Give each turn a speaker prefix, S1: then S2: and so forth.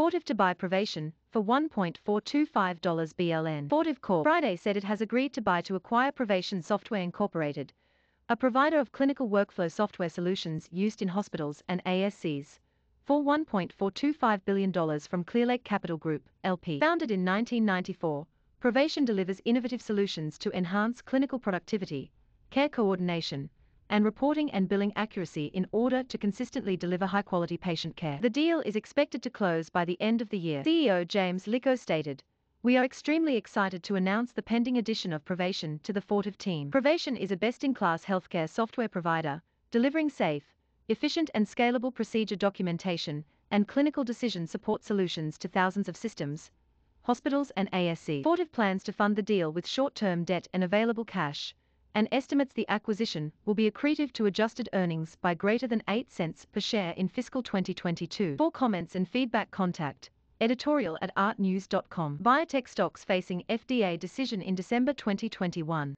S1: Fortive to buy Privation for $1.425 BLN. Fortive Corp. Friday said it has agreed to buy to acquire Privation Software Incorporated, a provider of clinical workflow software solutions used in hospitals and ASCs, for $1.425 billion from Clearlake Capital Group, LP. Founded in 1994, Privation delivers innovative solutions to enhance clinical productivity, care coordination, and reporting and billing accuracy in order to consistently deliver high-quality patient care. The deal is expected to close by the end of the year. CEO James Lico stated, we are extremely excited to announce the pending addition of Provation to the Fortive team. Provation is a best-in-class healthcare software provider, delivering safe, efficient and scalable procedure documentation and clinical decision support solutions to thousands of systems, hospitals and ASC. Fortive plans to fund the deal with short-term debt and available cash, and estimates the acquisition will be accretive to adjusted earnings by greater than $0.08 per share in fiscal 2022. For comments and feedback, contact editorial at artnews.com. Biotech stocks facing FDA decision in December 2021.